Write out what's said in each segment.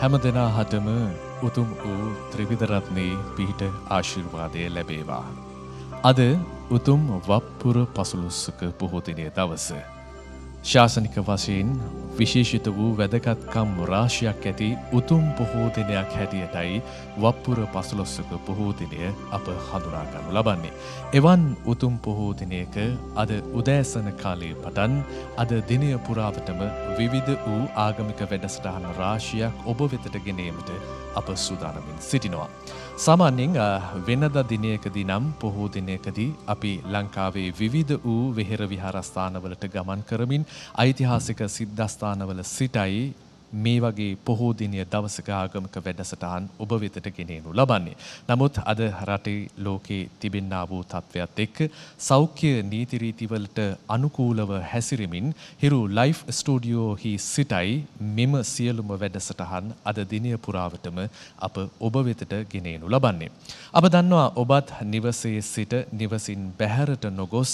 හැම දෙනා හටම උතුම් වූ ත්‍රිවිධරත්නයේ පිහිට ආශිර්වාදය ලැබේවා. අද උතුම් වප්පුර පසුලුස්සක පොහොතිනය දවස. ශාසනික වසයෙන් විශේෂිත වූ වැදගත්කම් රාශියක් ඇති උතුම් පොහෝ දෙනයක් හැටියටයි වප්පුර පසුලොස්සක පොහෝදිනය අප හඳුනාගනු ලබන්නේ. එවන් උතුම් පොහෝදිනයක අද උදෑසන කාලයේ පටන් අද දිනය පුරාවටම විවිධ වූ ආගමික වැඩසටහන රාශියක් ඔබ වෙතට ගෙනීමට අප සූදානමින් සිටිනවා. සාමාන්‍යෙන් වෙනද දිනයකදී නම් පොහෝ දිනයකදී අපි ලංකාවේ විවිධ වූ වෙහෙර විහාරස්ථානවලට ගමන් කරමින් ඓතිහාසික සිද්ධස්ථානවල සිටයි මේ වගේ පොහෝ දිනය දවසක ආගමික වැඩසටහන් ඔබ වෙතට ගෙනෙනු ලබන්නේ. නමුත් අද රටේ ලෝකේ තිබෙන්නා වූ තත්ත්වයක් එක්ක සෞඛ්‍ය නීති රීතිවලට අනුකූලව හැසිරෙමින් හිරු ලයිෆ් ස්ටුඩියෝහි සිටයි මෙම සියලුම වැඩසටහන් අද දිනය පුරාවටම අප ඔබ වෙතට ගෙනෙනු ලබන්නේ. අප දන්නවා ඔබත් නිවසේ සිට නිවසින් බැහැරට නොගොස්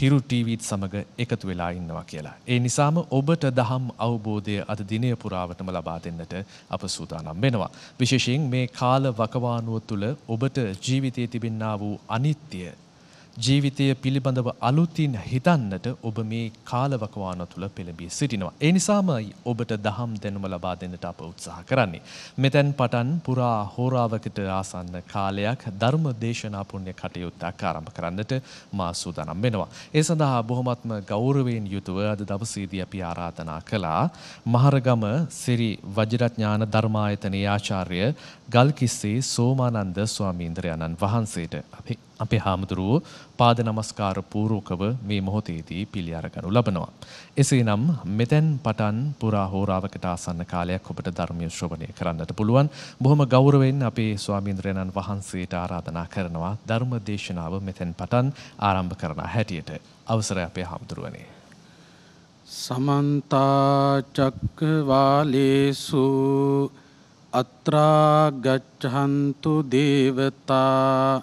හිරු ටීවීත් සමඟ එකතු වෙලා ඉන්නවා කියලා. ඒ නිසාම ඔබට දහම් අවබෝධය අද දිනය පුරාවටම ලබා දෙන්නට අප සූදානම් වෙනවා. විශේෂයෙන් මේ කාල වකවානුව තුළ ඔබට ජීවිතයේ තිබෙන්නා වූ අනිත්‍ය ජීවිතය පිළිබඳව අලුතින් හිතන්නට ඔබ මේ කාලවකවාන තුළ පෙළඹී සිටිනවා. ඒ නිසාමයි ඔබට දහම් දැනුම ලබා දෙන්නට අප උත්සාහ කරන්නේ. මෙතැන් පටන් පුරා හෝරාවකට ආසන්න කාලයක් ධර්ම දේශනා පුණ්‍ය කටයුත්තක් ආරම්භ කරන්නට මා සූදානම් වෙනවා. ඒ සඳහා බොහොමත්ම ගෞරවයෙන් යුතුව අද දවසේදී අපි ආරාධනා කළා මහරගම සිරි වජිරඥාන ධර්මායතනයේ ආචාර්ය ගල්කිස්සේ සෝමානන්ද ස්වාමීන්ද්‍රයන්න් වහන්සේට අපි අපේ හාමුදුරුවෝ පාද නමස්කාර පූර්වකව මේ මොහොතේදී පිළි අරගනු ලබනවා. එසේනම් මෙතෙන් පටන් පුරා හෝරාවකට ආසන්න කාලයක් ඔබට ධර්මය ශ්‍රවණය කරන්නට පුළුවන්. බොහොම ගෞරවයෙන් අපේ ස්වාමීන්ද්‍රයන්න් වහන්සේට ආරාධනා කරනවා ධර්ම දේශනාව මෙතෙන් පටන් ආරම්භ කරන හැටියට. අවසරයි අපේ හාමුදුරුවනේ. සමන්ත චක්කවාලේසු අත්‍රා ගච්ඡන්තු දේවතා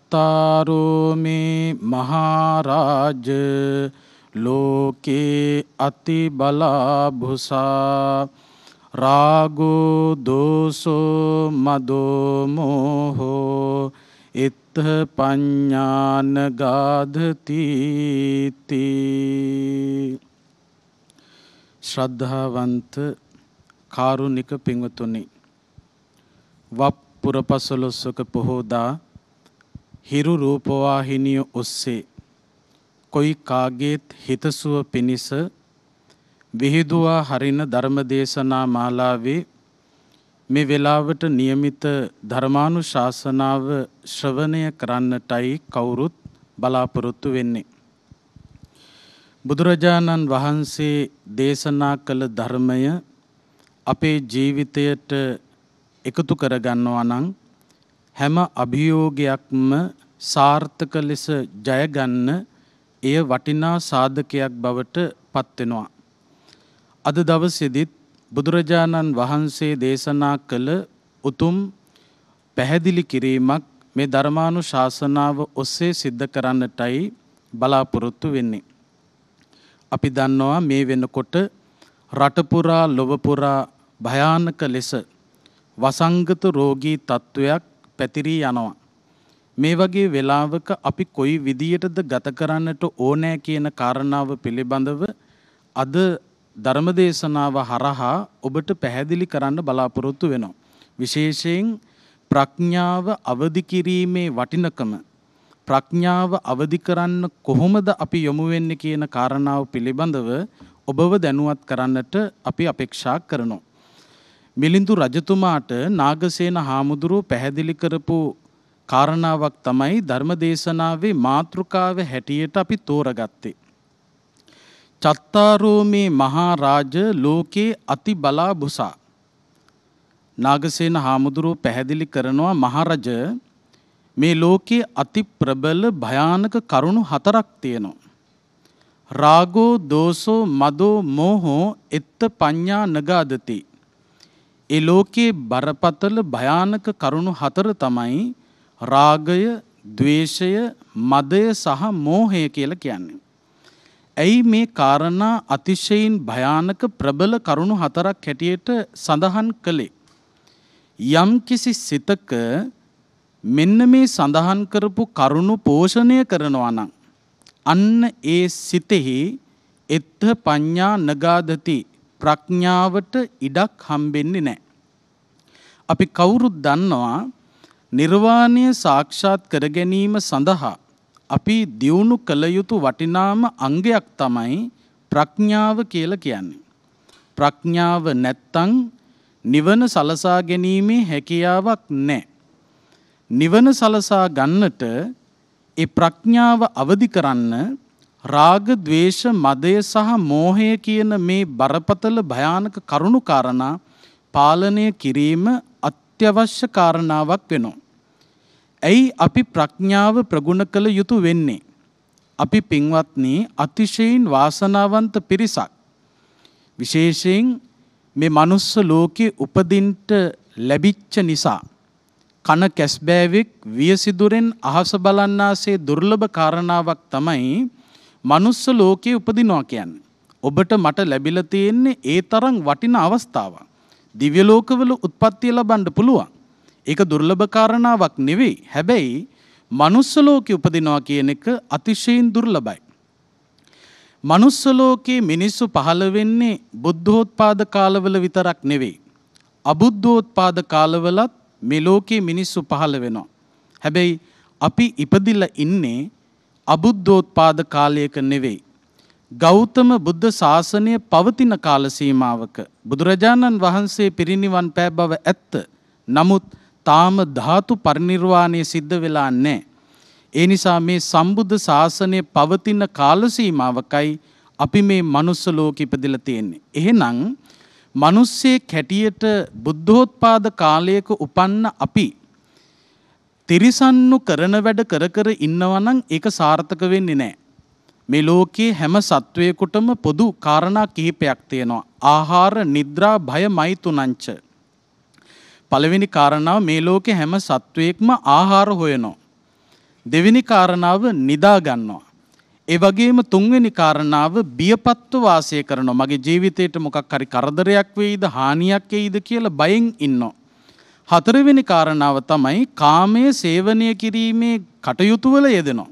අතාරුමි මහාරාජ ලෝකේ අති බලාභුසා රාගෝ දෝසෝ මදෝ මෝහෝ ඉත්ත පඤ්ඤාන ගාධතිති ශ්‍රද්ධාවන්ත කාරුණික පින්වතුනි වප් පුරපසලොස්සක පොහෝදා හිරු රූපවාහිනිය ඔස්සේ කොයි කාගේත් හිතසුව පිණිස විහිදුවා හරින ධර්මදේශනා මාලාවේ මේ වෙලාවට નિયમિત ධර්මානුශාසනාව ශ්‍රවණය කරන්නටයි කවුරුත් බලාපොරොත්තු වෙන්නේ. බුදුරජාණන් වහන්සේ දේශනා කළ ධර්මය අපේ ජීවිතයට එකතු කරගන්නවා නම් හැම අභියෝගයක්ම සාර්ථක ලෙස ජයගන්න එය වටිනා සාධකයක් බවට පත්වෙනවා. අද දවසෙදිත් බුදුරජාණන් වහන්සේ දේශනා කළ උතුම් පැහැදිලි කිරීමක් මේ ධර්මානු ශාසනාව ඔස්සේ සිද්ධ කරන්නටයි බලාපොරොත්තු වෙන්නේ. අපි දන්නවා මේ වෙනකොට රටපුරා ලොවපුරා භයානක ලෙස වසංගත රෝගී තත්ත්වයක් පැතිරී යනවා. මේ වගේ වෙලාවක අපි කොයි විදියටද ගත කරන්නට ඕනෑ කියන කාරණාව පිළිබඳව අද ධර්මදේශනාව හරහා ඔබට පැහැදිලි කරන්න බලාපොරොත්තු වෙනවා. විශේෂයෙන් ප්‍රඥාව අවදි කිරීමේ වටිනකම ප්‍රඥාව අවදි කරන්න කොහොමද අපි යොමු වෙන්නේ කියන කාරණාව පිළිබඳව ඔබව දැනුවත් කරන්නට අපි අපේක්ෂා කරනවා මිලිඳු රජතුමාට නාගසේන හාමුදුරුව පැහැදිලි කරපු කාරණාවක් තමයි ධර්මදේශනාවේ මාතෘකාව හැටියට අපි තෝරගත්තේ. චත්තාරෝ මේ මහරජ ලෝකේ අති බලාබුසා නාගසේන හාමුදුරුව පැහැදිලි කරනවා මහරජ මේ ලෝකයේ අති ප්‍රබල භයානක කරුණු හතරක් තියෙනවා. රාගෝ දෝසෝ මදෝ මෝහෝ එත්ත පඤ්ඤා නගාදති. ඒ ලෝකයේ බරපතල භයානක කරුණු හතර තමයි රාගය, ద్వේෂය, මදය සහ මෝහය කියලා කියන්නේ. ඇයි මේ කාරණා අතිශයින් භයානක ප්‍රබල කරුණු හතරක් හැටියට සඳහන් කළේ? යම් කිසි සිතක මෙන්න මේ සඳහන් කරපු කරුණු පෝෂණය කරනවා නම් අන්න ඒ සිතෙහි එත්ත පඤ්ඤා නගාදති ප්‍රඥාවට ඉඩක් හම්බෙන්නේ නැහැ. අපි කවුරුත් දන්නවා නිර්වාණය සාක්ෂාත් කර ගැනීම සඳහා අපි දියුණු කළ යුතු වටිනාම අංගයක් තමයි ප්‍රඥාව කියලා කියන්නේ. ප්‍රඥාව නැත්තං නිවන සලසා ගැනීමේ හැකියාවක් නැහැ. නිවන සලසා ගන්නට ඒ ප්‍රඥාව අවදි කරන්න රාග, ద్వේෂ, මදය සහ මෝහය කියන මේ බරපතල භයානක කරුණු කාරණා පාලනය කිරීම අත්‍යවශ්‍ය කාරණාවක් වෙනවා. ඇයි අපි ප්‍රඥාව ප්‍රගුණ කළ යුතු වෙන්නේ. අපි පින්වත්නි අතිශයින් වාසනාවන්ත පිරිසක්. විශේෂයෙන් මේ මනුස්ස ලෝකෙ උපදින්ට ලැබිච්ච නිසා. කන කැස්බෑවෙක් වියසිදුරෙන් අහස බලන්නාසේ දුර්ලභ කාරණාවක් තමයි මනුස්ස ලෝකයේ උපදිනවා කියන්නේ. ඔබට මට ලැබිලා තියෙන්නේ ඒ තරම් වටින අවස්ථාවක්. දිව්‍ය ලෝකවල උත්පත්ති ලබන්න පුළුවන්. ඒක දුර්ලභ කාරණාවක් නෙවෙයි. හැබැයි මනුස්ස ලෝකයේ උපදිනවා කියන එක අතිශයින් දුර්ලභයි. මනුස්ස ලෝකයේ මිනිස්සු පහළ වෙන්නේ බුද්ධෝත්පාද කාලවල විතරක් නෙවෙයි. අබුද්ධෝත්පාද කාලවලත් මේ ලෝකයේ මිනිස්සු පහළ වෙනවා. හැබැයි අපි ඉපදිලා ඉන්නේ අබුද්ධෝත්පාද කාලයක නෙවෙයි. ගෞතම බුද්ධ ශාසනය පවතින කාල සීමාවක බුදුරජාණන් වහන්සේ පිරිනිවන් පෑ බව ඇත්ත. නමුත් තාම ධාතු පරිනිර්වාණය සිද්ධ වෙලා නැහැ. ඒ නිසා මේ සම්බුද්ධ ශාසනය පවතින කාල සීමාවකයි අපි මේ manuss ලෝකෙ ඉපදලා තියෙන්නේ. එහෙනම් මිනිස්සේ කැටියට බුද්ධෝත්පාද කාලයක උපන්න අපි තිරිසන්නු කරන වැඩ කර කර ඉන්නවනම් ඒක සාර්ථක වෙන්නේ නැහැ. මේ ලෝකයේ හැම සත්වයකුටම පොදු කාරණා කිහිපයක් තියෙනවා. ආහාර, නිද්‍රා, භය, මෛතුනංච. පළවෙනි කාරණාව මේ ලෝකේ හැම සත්වයකම ආහාර හොයනවා. දෙවෙනි කාරණාව නිදා ගන්නවා. ඒ වගේම තුන්වෙනි කාරණාව බියපත්ව වාසය කරනවා. මගේ ජීවිතේට මොකක් හරි කරදරයක් වෙයිද, හානියක් වෙයිද කියලා බයෙන් ඉන්නවා. හතරවෙනි කාරණාව තමයි කාමය සේවනය කිරීමේ කටයුතුවල යෙදෙනවා.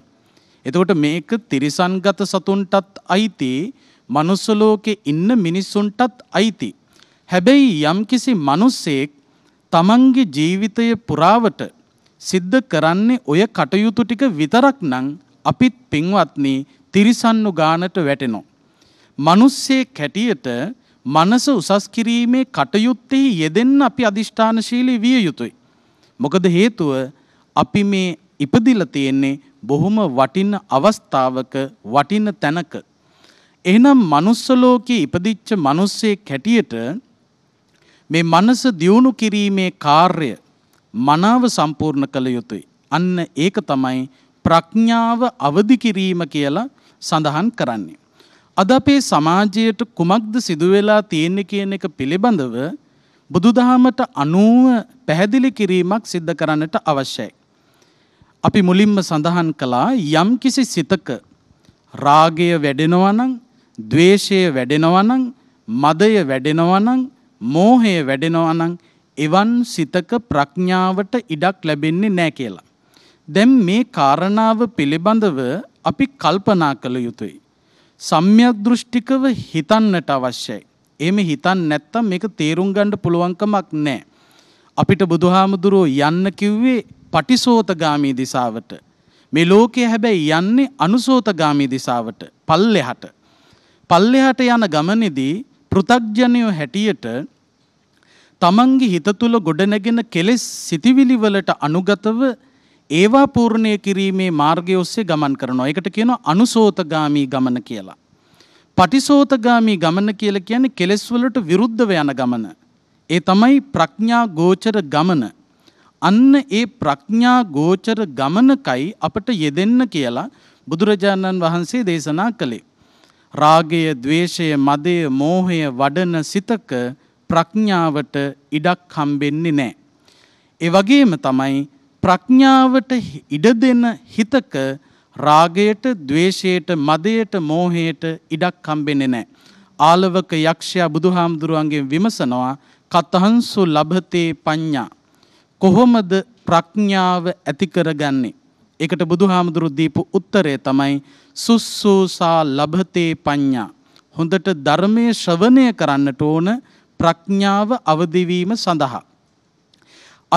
එතකොට මේක තිරිසන්ගත සතුන්ටත් අයිති මනුස්සලෝකෙ ඉන්න මිනිස්සුන්ටත් අයිති. හැබැයි යම්කිසි මනුස්සෙක් තමන්ගේ ජීවිතය පුරාවට සිද්ධ කරන්නේ ඔය කටයුතු ටික විතරක් නම් අපිත් පින්වත්නි තිරිසන්නු ගානට වැටෙනවා. මනුස්සේ කැටියට මනස උසස් කිරීමේ කටයුත්තෙහි යෙදෙන්න අපි අධිෂ්ඨානශීලී විය යුතුයි. මොකද හේතුව අපි මේ ඉපදිලා තියෙන්නේ බොහොම වටින අවස්ථාවක වටින තැනක. එහෙනම් manuss ලෝකයේ ඉපදිච්ච මිනිස්සේ කැටියට මේ මනස දියුණු කිරීමේ කාර්ය මනාව සම්පූර්ණ කළ යුතුයි. අන්න ඒක තමයි ප්‍රඥාව අවදි කිරීම කියලා සඳහන් කරන්නේ. අද අපේ සමාජයට කුමක්ද සිදුවෙලා තියෙන්නේ කියන එක පිළිබඳව බුදුදහමට අනුව පැහැදිලි කිරීමක් සිද්ධ කරන්නට අවශ්‍යයි. අපි මුලින්ම සඳහන් කළා යම් කිසි සිතක රාගය වැඩෙනවා නම්, ద్వේෂය වැඩෙනවා නම්, මදය වැඩෙනවා නම්, මෝහය වැඩෙනවා නම් එවන් සිතක ප්‍රඥාවට ඉඩක් ලැබෙන්නේ නැහැ කියලා. දැන් මේ කාරණාව පිළිබඳව අපි කල්පනා කළ යුතුයි. සම්්‍යක් දෘෂ්ටිකව හිතන්නට අවශ්‍යයි. එහෙම හිතන්නේ නැත්තම් මේක තේරුම් ගන්න පුළුවන්කමක් නැහැ. අපිට බුදුහාමුදුරුවෝ යන්න කිව්වේ පටිසෝතගාමී දිසාවට. මේ ලෝකය හැබැයි යන්නේ අනුසෝතගාමී දිසාවට, පල්ලෙහාට. පල්ලෙහාට යන ගමනේදී පෘ탁ජනියෝ හැටියට තමන්ගේ හිත තුල ගොඩනැගෙන කෙලෙස් සිටිවිලි වලට අනුගතව ඒවා පූර්ණය කිරීමේ මාර්ගය ඔස්සේ ගමන් කරනවා. ඒකට කියනවා අනුසෝතගාමී ගමන කියලා. පටිසෝතගාමී ගමන කියලා කියන්නේ කෙලෙස් වලට විරුද්ධව යන ගමන. ඒ තමයි ප්‍රඥා ගෝචර ගමන. අන්න ඒ ප්‍රඥා ගෝචර ගමනකයි අපට යෙදෙන්න කියලා බුදුරජාණන් වහන්සේ දේශනා කළේ. රාගය, ద్వේෂය, මදය, මෝහය වඩන සිතක ප්‍රඥාවට ඉඩක් හම්බෙන්නේ නැහැ. ඒ වගේම තමයි ප්‍රඥාවට ඉඩ දෙන හිතක රාගයට, ద్వේෂයට, මදයට, මෝහයට ඉඩක් හම්බෙන්නේ නැහැ. ආලවක යක්ෂයා බුදුහාමුදුරුවන්ගෙන් විමසනවා කතහන්සු ලබතේ පඤ්ඤා. කොහොමද ප්‍රඥාව ඇති කරගන්නේ? ඒකට බුදුහාමුදුරු දීපු උත්තරය තමයි සුස්සූසා ලබතේ පඤ්ඤා. හොඳට ධර්මයේ ශ්‍රවණය කරන්නට ඕන ප්‍රඥාව අවදිවීම සඳහා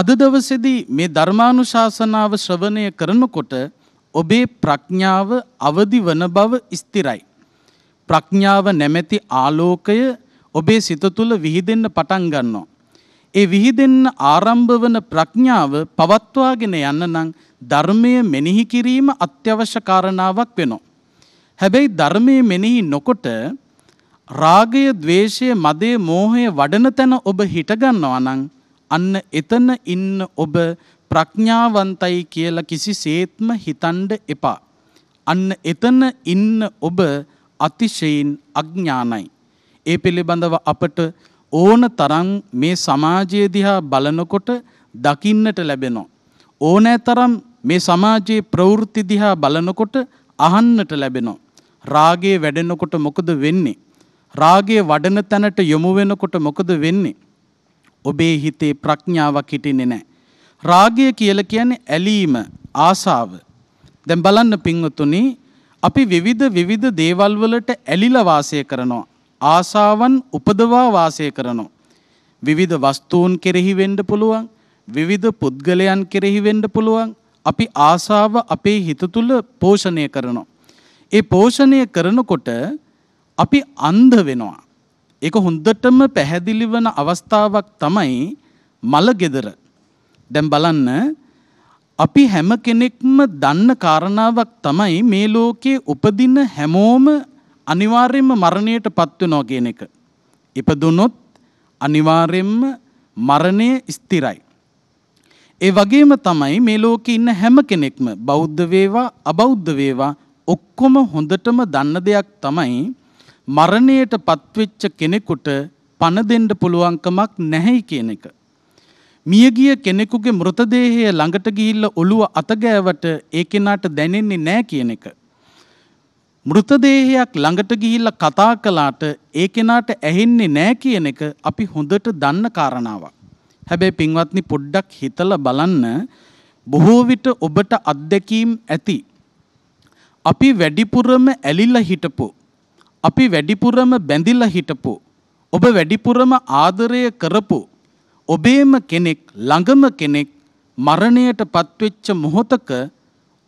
අද දවසේදී මේ ධර්මානුශාසනාව ශ්‍රවණය කරනකොට ඔබේ ප්‍රඥාව අවදි වන බව ස්ථිරයි. ප්‍රඥාව නැමැති ආලෝකය ඔබේ සිත තුළ විහිදෙන්න පටන් ගන්නවා. ඒ විහිදෙන්න ආරම්භ වන ප්‍රඥාව පවත්වාගෙන යන්න නම් ධර්මය මෙනෙහි කිරීම අත්‍යවශ්‍ය කාරණාවක් වෙනවා. හැබැයි ධර්මයේ මෙනෙහි නොකොට රාගය, ద్వේෂය, මදය, මෝහය වඩන තැන ඔබ හිටගන්නවා නම් අන්න එතන ඉන්න ඔබ ප්‍රඥාවන්තයි කියලා කිසිසේත්ම හිතන්ඩ එපා. අන්න එතන ඉන්න ඔබ අතිශයින් අඥානයි. ඒ පිළිබඳව අපට ඕන තරම් මේ සමාජය දිහා බලනකොට දකින්නට ලැබෙනවා. ඕනෑ තරම් මේ සමාජයේ ප්‍රවෘත්ති දිහා බලනකොට අහන්නට ලැබෙනවා. රාගේ වැඩෙනකොට මොකද වෙන්නේ. රාගේ වඩන තැනට යොමු වෙනකොට මොකද වෙන්නේ. ඔබේ හිතේ ප්‍රඥාවක් හිටින්නේ නැහැ. රාගය කියලා කියන්නේ ඇලීම, ආසාව. දැන් බලන්න පින්වතුනි අපි විවිධ විවිධ දේවල් වලට ඇලිලා වාසය කරනවා. ආසාවන් උපදවා වාසය කරනවා. විවිධ වස්තුන් කෙරෙහි වෙන්න පුළුවන්, විවිධ පුද්ගලයන් කෙරෙහි වෙන්න පුළුවන්. අපි ආසාව අපේ හිත තුල පෝෂණය කරනවා. ඒ පෝෂණය කරනකොට අපි අන්ධ වෙනවා. ඒක හොඳටම පැහැදිලි වන අවස්ථාවක් තමයි මල ගෙදර. දැන් බලන්න අපි හැම කෙනෙක්ම දන්න කාරණාවක් තමයි මේ ලෝකේ උපදින හැමෝම අනිවාර්යයෙන්ම මරණයට පත් වෙනවා කියන එක. ඉපදුනොත් අනිවාර්යයෙන්ම මරණය ස්ථිරයි. ඒ වගේම තමයි මේ ලෝකේ ඉන්න හැම කෙනෙක්ම බෞද්ධ වේවා අබෞද්ධ වේවා ඔක්කොම හොඳටම දන්න දෙයක් තමයි මරණයට පත්වෙච්ච කෙනෙකුට පණ දෙන්න පුළුවන්කමක් නැහැයි කියන එක. මියගිය කෙනෙකුගේ මෘතදේහය ළඟට ගිහිල්ල ඔළුව අතගෑවට ඒ කෙනාට දැනෙන්නේ නෑ කියන එක. මෘතදේහයක් ළඟට ගිහිල්ල කතා කළාට ඒ කෙනාට ඇහෙන්නේ නෑ කියන එක අපි හොඳට දන්න කාරණාවක්. හැබැයි පින්වත්නි පොඩ්ඩක් හිතල බලන්න බොහෝ විට ඔබට අත්දැකීම් ඇති. අපි වැඩිපුරම ඇලිලා හිටපු අපි වැඩිපුරම බැඳිලා හිටපු ඔබ වැඩිපුරම ආදරය කරපු ඔබේම කෙනෙක් ළඟම කෙනෙක් මරණයට පත්වෙච්ච මොහොතක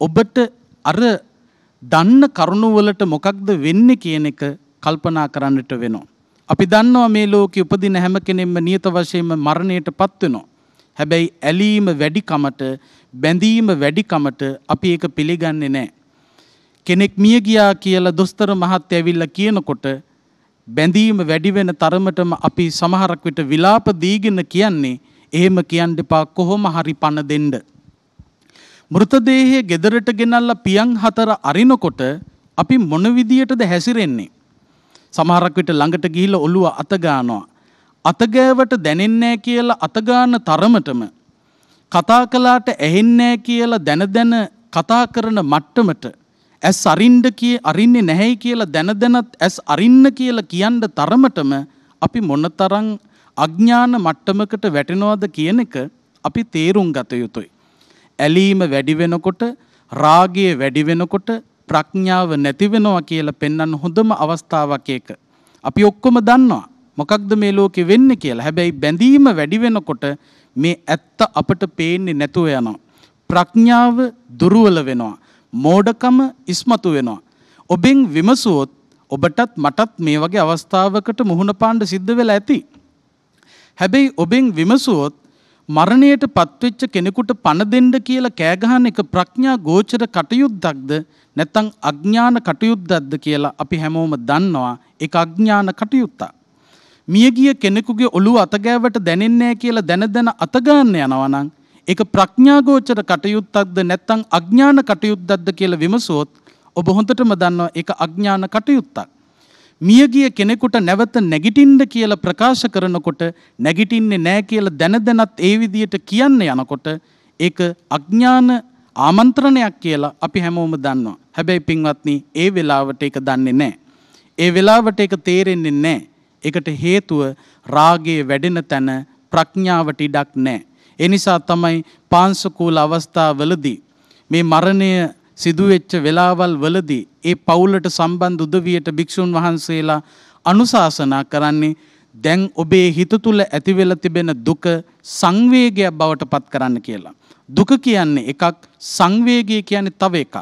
ඔබට අර දන්න කරුණුවලට මොකක්ද වෙන්නේ කියන එක කල්පනා කරන්නට වෙනවා. අපි දන්නවා මේ ලෝකෙ උපදින හැම කෙනෙක්ම නියත වශයෙන්ම මරණයට පත් වෙනවා. හැබැයි ඇලීම වැඩිකමට බැඳීම වැඩිකමට අපි ඒක පිළිගන්නේ නැහැ. කෙනෙක් මිය ගියා කියලා දොස්තර මහත්තයා ඇවිල්ලා කියනකොට බැඳීම වැඩි වෙන තරමටම අපි සමහරක් විට විලාප දීගෙන කියන්නේ එහෙම කියන්න එපා කොහොම හරි පණ දෙන්න. මෘතදේහය ගෙදරට ගෙනල්ලා පියන් හතර අරිනකොට අපි මොන විදියටද හැසිරෙන්නේ? සමහරක් විට ළඟට ගිහිල්ලා ඔළුව අත ගන්නවා. අත ගෑවට දැනෙන්නේ කියලා අත ගන්න තරමටම කතා කළාට ඇහෙන්නේ කියලා දැන දැන කතා කරන මට්ටමට ඇස් අරින්ඩ කිය අරින්නේ නැහැයි කියලා දැන දැනත් ඇස් අරින්න කියලා කියන්න තරමටම අපි මොනතරං අඥ්ඥාන මට්ටමකට වැටෙනවාද කියන එක අපි තේරුම් ගත යුතුයි. ඇලීම වැඩිවෙනකොට රාගය වැඩිවෙනකොට ප්‍රඥාව නැතිවෙනවා කියලා පෙන්න්න හොඳම අවස්ථාවක් ඒක. අපි ඔක්කොම දන්නවා මොකක්ද මේ ලෝකෙ වෙන්න කියලා හැබැයි බැඳීම වැඩිවෙනකොට මේ ඇත්ත අපට පේන්නේ නැතුව යනවා. ප්‍රඥාව දුරුවල වෙනවා. මෝඩකම ඉස්මතු වෙනවා. ඔබෙන් විමසුවොත් ඔබටත් මටත් මේ වගේ අවස්ථාවකට මුහුණ පාණ්ඩ සිද්ධ වෙලා ඇති. හැබැයි ඔබෙන් විමසුවොත් මරණයට පත්වෙච්ච කෙනෙකුට පණ දෙන්න කියලා කෑගහන එක ප්‍රඥා ගෝචර කටයුද්දක්ද නැත්නම් අඥාන කටයුද්දක්ද කියලා අපි හැමෝම දන්නවා ඒක අඥාන කටයුත්තක්. මියගිය කෙනෙකුගේ ඔළුව අතගෑවට දැනෙන්නේ නැහැ කියලා දැන දැන අතගාන්න යනවා නම් ඒක ප්‍රඥාගෝචර කටයුත්තක්ද නැත්නම් අඥාන කටයුත්තක්ද කියලා විමසුවොත් ඔබ හොඳටම දන්නවා ඒක අඥාන කටයුත්තක්. මියගිය කෙනෙකුට නැවත නැගිටින්න කියලා ප්‍රකාශ කරනකොට නැගිටින්නේ නැහැ කියලා දැන දැනත් ඒ විදියට කියන්න යනකොට ඒක අඥාන ආමන්ත්‍රණයක් කියලා අපි හැමෝම දන්නවා. හැබැයි පින්වත්නි ඒ වෙලාවට ඒක දන්නේ නැහැ. ඒ වෙලාවට ඒක තේරෙන්නේ නැහැ. ඒකට හේතුව රාගයේ වැඩෙන තැන ප්‍රඥාවට ඉඩක් නැහැ. එනිසා තමයි පාංශකූල අවස්ථාවලදී මේ මරණය සිදුවෙච්ච වෙලාවල් වලදී ඒ පවුලට සම්බන්ධ උදවියට භික්ෂුන් වහන්සේලා අනුශාසනා කරන්නේ දැන් ඔබේ හිත තුල ඇති වෙලා තිබෙන දුක සංවේගයක් බවට පත් කරන්න කියලා. දුක කියන්නේ එකක් සංවේගය කියන්නේ තව එකක්.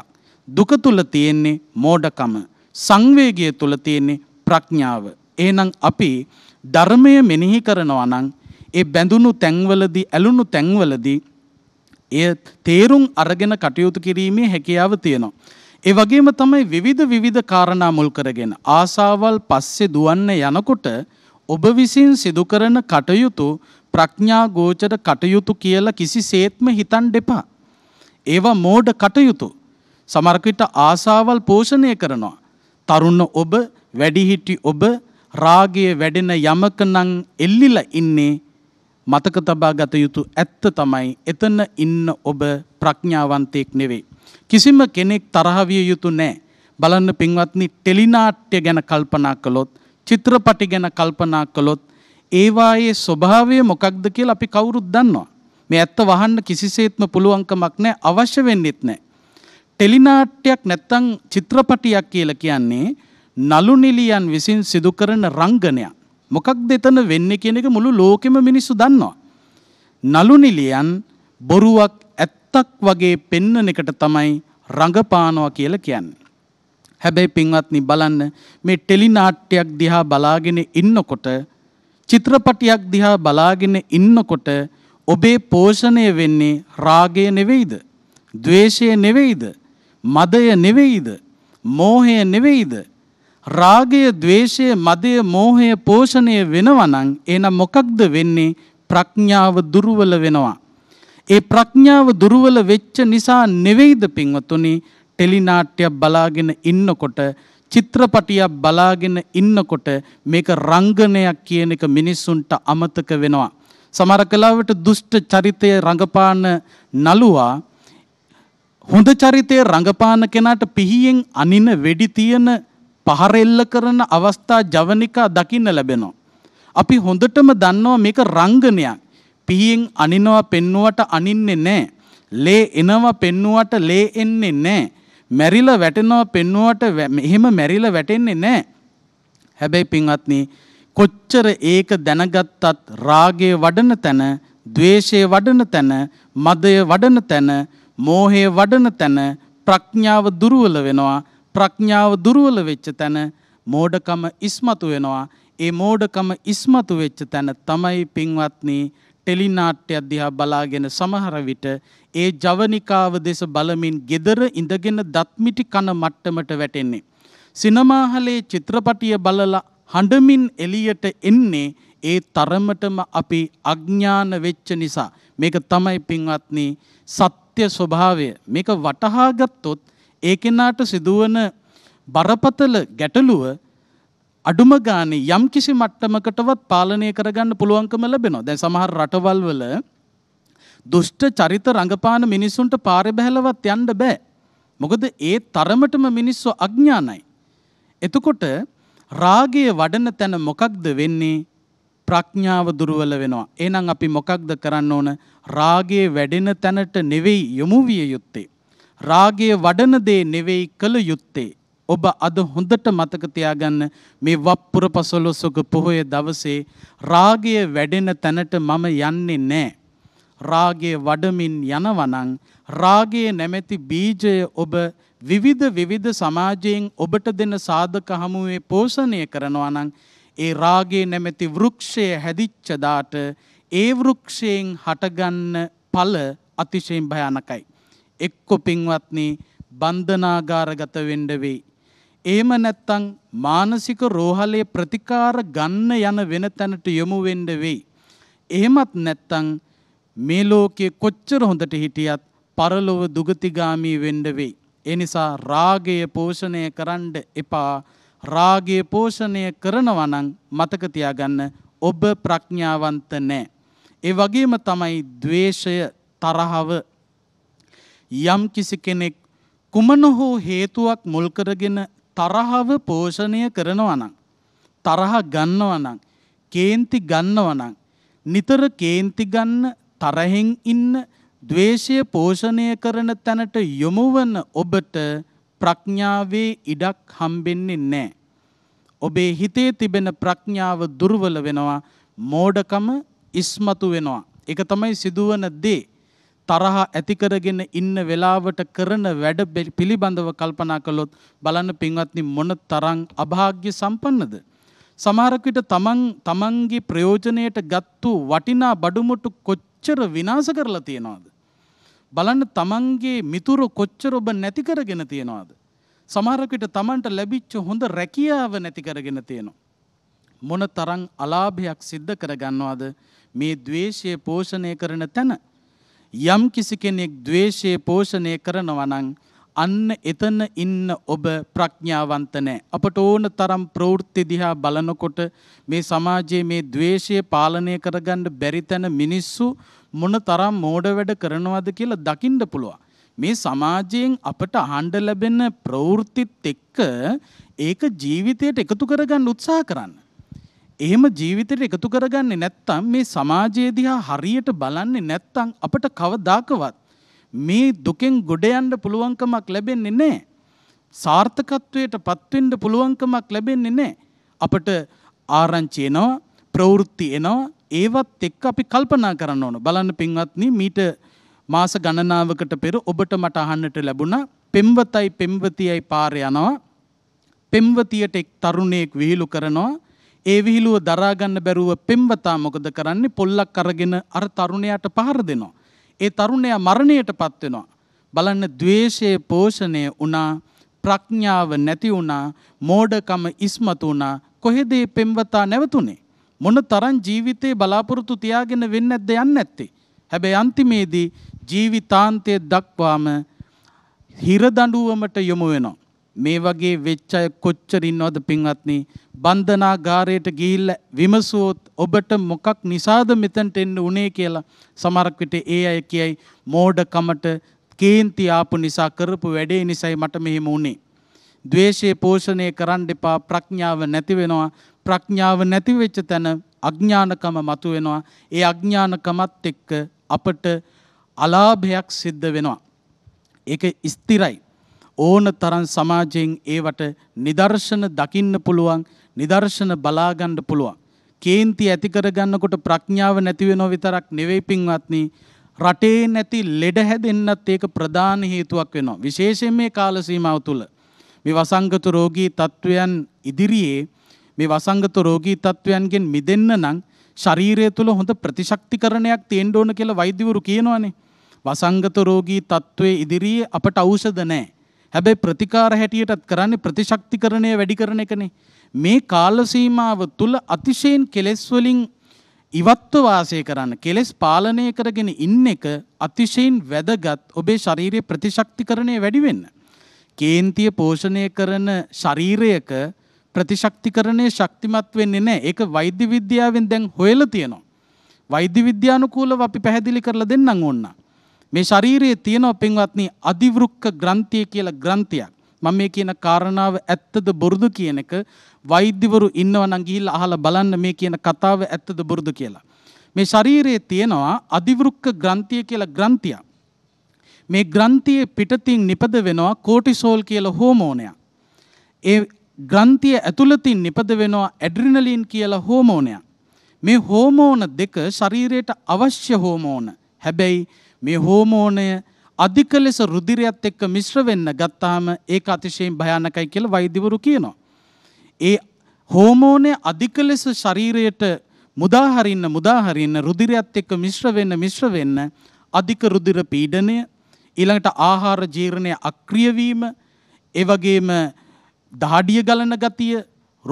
දුක තුල තියෙන්නේ මෝඩකම. සංවේගය තුල තියෙන්නේ ප්‍රඥාව. එහෙනම් අපි ධර්මය මෙනෙහි කරනවා නම් ඒ බැඳුණු තැන්වලදී ඇලුණු තැන්වලදී එය තේරුම් අරගෙන කටයුතු කිරීමේ හැකියාව තියෙනවා. ඒ වගේම තමයි විවිධ විවිධ කාරණා මුල් කරගෙන ආසාවල් පස්සේ දුවන්න යනකොට ඔබ විසින් සිදු කරන කටයුතු ප්‍රඥා ගෝචර කටයුතු කියලා කිසිසේත්ම හිතන් දෙපා. ඒවා මෝඩ කටයුතු. සමරකට ආසාවල් පෝෂණය කරනවා. තරුණ ඔබ වැඩිහිටි ඔබ රාගය වැඩෙන යමක නම් එල්ලිලා ඉන්නේ මතක තබා ගත යුතු ඇත්ත තමයි එතන ඉන්න ඔබ ප්‍රඥාවන්තයෙක් නෙවෙයි. කිසිම කෙනෙක් තරහවිය යුතු නෑ. බලන්න පින්වත්නි ටෙලිනාට්‍ය ගැන කල්පනා කළොත් චිත්‍රපටි ගැන කල්පනා කළොත් ඒවායේ ස්වභාවය මොකක්ද කියලා අපි කවුරුත් දන්නවා. මේ ඇත්ත වහන්න කිසිසේත්ම පුළුවන්කමක් නෑ අවශ්‍ය වෙන්නෙත් නෑ. ටෙලිනාට්‍යයක් නැත්තං චිත්‍රපටියක් කියලා කියන්නේ නලු නිලියන් විසින් සිදු කරන රංගනයක්. මොකක් දෙතන වෙන්න කියන එක මුළු ලෝකෙම මිනිස්සු දන්නවා. නලුනිලියන් බොරුවක් ඇත්තක් වගේ පෙන්නන එකට තමයි රඟපානවා කියලා කියන්නේ. හැබැයි පින්වත්නි බලන්න මේ ටෙලිනාට්‍යයක් දිහා බලාගෙන ඉන්නකොට චිත්‍රපටියක් දිහා බලාගෙන ඉන්නකොට ඔබේ පෝෂණය වෙන්නේ රාගය නෙවෙයිද? ද්වේෂය නෙවෙයිද? මදය නෙවෙයිද? මෝහය නෙවෙයිද? රාගය, ద్వේෂය, මදය, මෝහය පෝෂණය වෙනවනම් එහෙනම් මොකක්ද වෙන්නේ? ප්‍රඥාව දුර්වල වෙනවා. ඒ ප්‍රඥාව දුර්වල වෙච්ච නිසා නෙවෙයිද පින්වතුනි ටෙලිනාට්‍යයක් බලාගෙන ඉන්නකොට චිත්‍රපටියක් බලාගෙන ඉන්නකොට මේක රංගනයක් කියන එක මිනිස්සුන්ට අමතක වෙනවා. සමහර කලාවට දුෂ්ට චරිතය රඟපාන නළුවා හොඳ චරිතය රඟපාන කෙනාට පිහියෙන් අනින වෙඩි තියෙන පහරෙල්ල කරන අවස්ථා ජවනිකා දකින්න ලැබෙනවා. අපි හොඳටම දන්නවා මේක රංගනයක්. පිහියෙන් අනිනවා පෙන්නුවට අනින්නේ නැහැ. ලේ එනවා පෙන්නුවට ලේ එන්නේ නැහැ. මැරිලා වැටෙනවා පෙන්නුවට එහෙම මැරිලා වැටෙන්නේ නැහැ. හැබැයි පින්වත්නි කොච්චර ඒක දැනගත්තත් රාගය වඩන තැන, ద్వේෂය වඩන තැන, මදය වඩන තැන, මෝහය වඩන තැන ප්‍රඥාව දුර්වල වෙනවා. ප්‍රඥාව දුර්වල වෙච්ච තැන මෝඩකම ඉස්මතු වෙනවා. ඒ මෝඩකම ඉස්මතු වෙච්ච තැන තමයි පින්වත්නි ටෙලිනාට්‍ය අධ්‍යා බලාගෙන සමහර විට ඒ ජවනිකාව දෙස බලමින් gedara ඉඳගෙන දත්මිටි කන මට්ටමට වැටෙන්නේ. සිනමාහලේ චිත්‍රපටිය බලලා හඬමින් එළියට එන්නේ ඒ තරමටම අපි අඥාන වෙච්ච නිසා මේක තමයි පින්වත්නි සත්‍ය ස්වභාවය මේක වටහා ගත්තොත් ඒ කෙනාට සිදුවන බරපතල ගැටලුව අඩුම ගානේ යම්කිසි මට්ටමකටවත් පාලනය කරගන්න පුළුවන්කම ලැබෙනවා. දැන් සමහර රටවල් වල දුෂ්ට චරිත රඟපාන මිනිස්සුන්ට පාරේ බැලවත් යන්න බෑ. මොකද ඒ තරමටම මිනිස්සු අඥානයි. එතකොට රාගය වඩන තැන මොකක්ද වෙන්නේ? ප්‍රඥාව දුර්වල වෙනවා. එහෙනම් අපි මොකක්ද කරන්න ඕන? රාගයේ වැඩෙන තැනට නෙවෙයි යොමු විය යුත්තේ. රාගය වඩන දේ නෙවෙයි කළ යුත්තේ. ඔබ අද හොඳට මතක තියාගන්න මේ වප්පුර පසළොස්වක පොහොය දවසේ රාගය වැඩෙන තැනට මම යන්නේ නැහැ. රාගය වඩමින් යනවනං රාගයේ නැමැති බීජය ඔබ විවිධ විවිධ සමාජයෙන් ඔබට දෙන සාධක හමුවේ පෝෂණය කරනවා නම් ඒ රාගයේ නැමැති වෘක්ෂය හැදිච්ච දාට ඒ වෘක්ෂයෙන් හටගන්න ඵල අතිශයින් භයානකයි. එක්කො පින්වත්නි බන්ධනාගාරගත වෙන්න වෙයි. එහෙම නැත්නම් මානසික රෝහලේ ප්‍රතිකාර ගන්න යන වෙන තැනට යොමු වෙන්න වෙයි. එහෙමත් නැත්නම් මේ ලෝකයේ කොච්චර හොඳට හිටියත් පරලොව දුගතිගාමී වෙන්න වෙයි. ඒ නිසා රාගය පෝෂණය කරන්න එපා. රාගය පෝෂණය කරනවා නම් මතක තියාගන්න ඔබ ප්‍රඥාවන්ත නැහැ. ඒ වගේම තමයි ද්වේෂය තරහව යම් කිසි කෙනෙක් කුමන හෝ හේතුවක් මුල් කරගෙන තරහව පෝෂණය කරනවා නම් තරහ ගන්නවා නම් කේන්ති ගන්නවා නම් නිතර කේන්ති ගන්න තරහෙන් ඉන්න ද්වේෂය පෝෂණය කරන තැනට යොමු වන ඔබට ප්‍රඥාවේ ඉඩක් හම්බෙන්නේ නැහැ. ඔබේ හිතේ තිබෙන ප්‍රඥාව දුර්වල වෙනවා, මෝඩකම ඉස්මතු වෙනවා. ඒක තමයි සිදුවන දේ. තරහ ඇති කරගෙන ඉන්න වෙලාවට කරන වැඩ පිළිබඳව කල්පනා කළොත් බලන්න පින්වත්නි මොන තරම් අභාග්‍ය සම්පන්නද සමහරක් විට තමන් තමන්ගේ ප්‍රයෝජනයට ගත්තු වටිනා බඩුමුට්ටු කොච්චර විනාශ කරලා තියනවද බලන්න තමන්ගේ මිතුරු කොච්චර ඔබ නැති කරගෙන තියනවද සමහරක් විට තමන්ට ලැබිච්ච හොඳ රැකියාව නැති කරගෙන තියෙනවා මොන තරම් අලාභයක් සිද්ධ කරගන්නවද මේ ද්වේෂය පෝෂණය කරන තැන යම් කිසි කෙනෙක් ද්වේෂය පෝෂණය කරනවා නම් අන්න එතන ඉන්න ඔබ ප්‍රඥාවන්ත නැහැ. අපට ඕන තරම් ප්‍රවෘත්ති දිහා බලනකොට මේ සමාජයේ මේ ද්වේෂය පාලනය කරගන්න බැරි තැන මිනිස්සු මොන තරම් මෝඩ වැඩ කරනවද කියලා දකින්න පුළුවන්. මේ සමාජයෙන් අපට අහඬ ලැබෙන ප්‍රවෘත්තිත් එක්ක ඒක ජීවිතයට එකතු කරගන්න උත්සාහ කරන්න. එහෙම ජීවිතයට එකතු කරගන්නේ නැත්තම් මේ සමාජය දිහා හරියට බලන්නේ නැත්තම් අපට කවදාකවත් මේ දුකෙන් ගොඩ යන්න පුළුවන්කමක් ලැබෙන්නේ නැහැ. සාර්ථකත්වයට පත් වෙන්න පුළුවන්කමක් ලැබෙන්නේ නැහැ. අපට ආරංචි එනවා, ප්‍රවෘත්ති එනවා, ඒවත් එක්ක අපි කල්පනා කරන්න ඕන. බලන්න පින්වත්නි මීට මාස ගණනාවකට පෙර ඔබට මට අහන්නට ලැබුණා පෙම්වතයි පෙම්වතියයි පාර යනවා. පෙම්වතියට එක් තරුණයෙක් විහිළු කරනවා ඒ විහිළුව දරා ගන්න බැරුව පෙම්වතා මොකද කරන්නේ පොල්ලක් අරගෙන අර තරුණයාට පහර දෙනවා. ඒ තරුණයා මරණයටපත් වෙනවා. බලන්න द्वේෂයේ පෝෂණය වුණා ප්‍රඥාව නැති වුණා මෝඩකම ඉස්මතු වුණා කොහෙද පෙම්වතා නැවතුනේ මොන තරම් ජීවිතේ බලාපොරොත්තු තියාගෙන වෙන්නේ නැද්ද යන්නේ නැත්තේ හැබැයි අන්තිමේදී ජීවිතාන්තය දක්වාම හිර දඬුවමට යොමු වෙනවා මේ වගේ වෙච්ච අය කොච්චර ඉන්නවද පින්වත්නි බන්ධනාගාරයට ගිහිල්ලා විමසුවොත් ඔබට මොකක් නිසාද මෙතනට එන්න උනේ කියලා සමහරක් විට ඒ අය කියයි මෝඩකමට කේන්ති ආපු නිසා කරපු වැඩේ නිසායි මට මෙහෙම උනේ ද්වේෂය පෝෂණය කරන්න එපා ප්‍රඥාව නැති වෙනවා ප්‍රඥාව නැති වෙච්ච තැන අඥානකම මතුවෙනවා ඒ අඥානකමත් එක්ක අපට අලාභයක් සිද්ධ වෙනවා ඒක ස්ථිරයි ඕන තරම් සමාජයෙන් ඒවට නිදර්ශන දකින්න පුළුවන් නිදර්ශන බලාගන්න පුළුවන්. කේන්ති ඇති කරගන්නකොට ප්‍රඥාව නැති වෙනව විතරක් නෙවෙයි පින්වත්නි රටේ නැති ලෙඩ හැදෙන්නත් ඒක ප්‍රධාන හේතුවක් වෙනවා. විශේෂයෙන් මේ කාල සීමාව තුළ මේ වසංගත රෝගී තත්වයන් ඉදිරියේ මේ වසංගත රෝගී තත්වයන්ගෙන් මිදෙන්න නම් ශරීරය තුළ හොඳ ප්‍රතිශක්තිකරණයක් තියෙන්න ඕන කියලා වෛද්‍යවරු කියනවනේ. වසංගත රෝගී තත්ත්වයේ ඉදිරියේ අපට ඖෂධ නැහැ. හැබැයි ප්‍රතිකාර හැටියටත් කරන්නේ ප්‍රතිශක්තිකරණය වැඩි කරන එකනේ. මේ කාල සීමාව තුල අතිශයින් කෙලෙස් වලින් ඉවත්ව වාසය කරන්න කෙලෙස් පාලනය කරගෙන ඉන්න එක අතිශයින් වැදගත් ඔබේ ශාරීරික ප්‍රතිශක්තිකරණය වැඩි වෙන්න. කේන්තිය පෝෂණය කරන ශරීරයක ප්‍රතිශක්තිකරණය ශක්තිමත් වෙන්නේ නැහැ. ඒක වෛද්‍ය විද්‍යාවෙන් දැන් හොයලා තියෙනවා. වෛද්‍ය විද්‍යානුකූලව අපි පැහැදිලි කරලා දෙන්නම් ඕන්නා. මේ ශරීරයේ තියෙනවා පින්වත්නි අධිවෘක්ක ග්‍රන්ථිය කියලා ග්‍රන්ථියක්. මම මේ කියන කාරණාව ඇත්තද බොරුද කියන එක වෛද්‍යවරු ඉන්නවා නම් ගිහිල්ලා අහලා බලන්න මේ කියන කතාව ඇත්තද බොරුද කියලා. මේ ශරීරයේ තියෙනවා අධිවෘක්ක ග්‍රන්ථිය කියලා ග්‍රන්ථියක්. මේ ග්‍රන්ථියේ පිටතින් නිපද වෙනවා කෝටිසෝල් කියලා හෝමෝනයක්. ඒ ග්‍රන්ථිය ඇතුළතින් නිපද වෙනවා ඇඩ්‍රිනලින් කියලා හෝමෝනයක්. මේ හෝමෝන දෙක ශරීරයට අවශ්‍ය හෝමෝන. හැබැයි මේ හෝමෝනය අධික ලෙස රුධිරයත් එක්ක මිශ්‍ර වෙන්න ගත්තාම ඒක අතිශයින් භයානකයි කියලා වෛද්‍යවරු කියනවා. ඒ හෝමෝනය අධික ලෙස ශරීරයට මුදා හරින්න මුදා හරින්න රුධිරයත් එක්ක මිශ්‍ර වෙන්න මිශ්‍ර වෙන්න අධික රුධිර පීඩනය ඊළඟට ආහාර ජීර්ණය අක්‍රිය වීම ඒ වගේම දහඩිය ගලන ගතිය